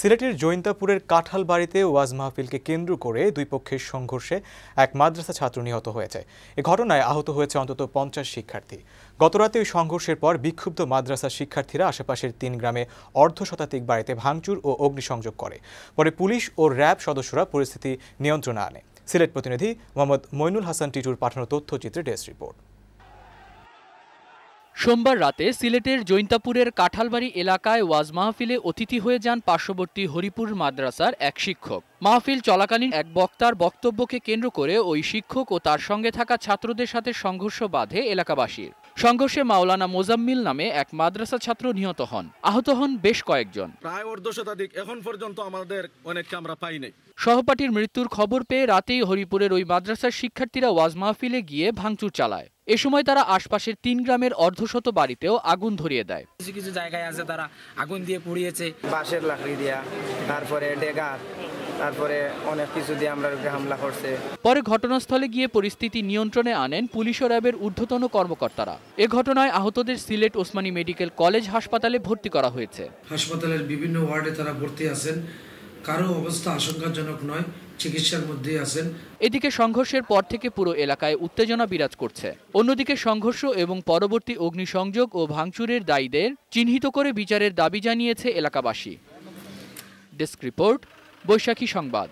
সিলেটের জৈন্তাপুরের কাঁঠাল বাড়িতে ওয়াজ মাহফিলকে কেন্দ্র করে দুই পক্ষের সংঘর্ষে এক মাদ্রাসা ছাত্র নিহত হয়েছে এ ঘটনায় আহত হয়েছে অন্তত পঞ্চাশ শিক্ষার্থী গতরাতে ওই সংঘর্ষের পর বিক্ষুব্ধ মাদ্রাসা শিক্ষার্থীরা আশেপাশের তিন গ্রামে অর্ধ শতাধিক বাড়িতে ভাঙচুর ও অগ্নিসংযোগ করে পরে পুলিশ ও র্যাব সদস্যরা পরিস্থিতি নিয়ন্ত্রণে আনে সিলেট প্রতিনিধি মোহাম্মদ মইনুল হাসান টিটুর পাঠানো তথ্যচিত্রে ডেস্ক রিপোর্ট সোমবার রাতে সিলেটের জৈন্তাপুরের কাঠালবাড়ি এলাকায় ওয়াজ মাহফিলে অতিথি হয়ে যান পার্শ্ববর্তী হরিপুর মাদ্রাসার এক শিক্ষক মাহফিল চলাকালীন এক বক্তার বক্তব্যকে কেন্দ্র করে ওই শিক্ষক ও তার সঙ্গে থাকা ছাত্রদের সাথে সংঘর্ষ বাঁধে এলাকাবাসীর সংঘর্ষে মাওলানা মোজাম্মিল নামে এক মাদ্রাসা ছাত্র নিহত হন আহত হন বেশ কয়েকজন প্রায় এখন পর্যন্ত আমাদের অনেককে আমরা সহপাঠীর মৃত্যুর খবর পেয়ে রাতেই হরিপুরের ওই মাদ্রাসার শিক্ষার্থীরা ওয়াজ মাহফিলে গিয়ে ভাঙচুর চালায় এ সময় তারা আশপাশের তিন গ্রামের অর্ধশত বাড়িতেও আগুন ধরিয়ে দেয় কিছু কিছু জায়গায় আছে তারা আগুন দিয়ে পুড়িয়েছে বাঁশের লাকড়ি দিয়া তারপরে ডেগা তারপরে অনেক কিছু দিয়ে আমরা হামলা করছে পরে ঘটনাস্থলে গিয়ে পরিস্থিতি নিয়ন্ত্রণে আনেন পুলিশ ও র্যাবের ঊর্ধ্বতন কর্মকর্তারা এ ঘটনায় আহতদের সিলেট ওসমানী মেডিকেল কলেজ হাসপাতালে ভর্তি করা হয়েছে হাসপাতালের বিভিন্ন ওয়ার্ডে তারা ভর্তি আছেন কারো অবস্থা আশঙ্কাজনক নয় এদিকে সংঘর্ষের পর থেকে পুরো এলাকায় উত্তেজনা বিরাজ করছে অন্যদিকে সংঘর্ষ এবং পরবর্তী অগ্নিসংযোগ ও ভাঙচুরের দায়ীদের চিহ্নিত করে বিচারের দাবি জানিয়েছে এলাকাবাসী ডেস্ক রিপোর্ট বৈশাখী সংবাদ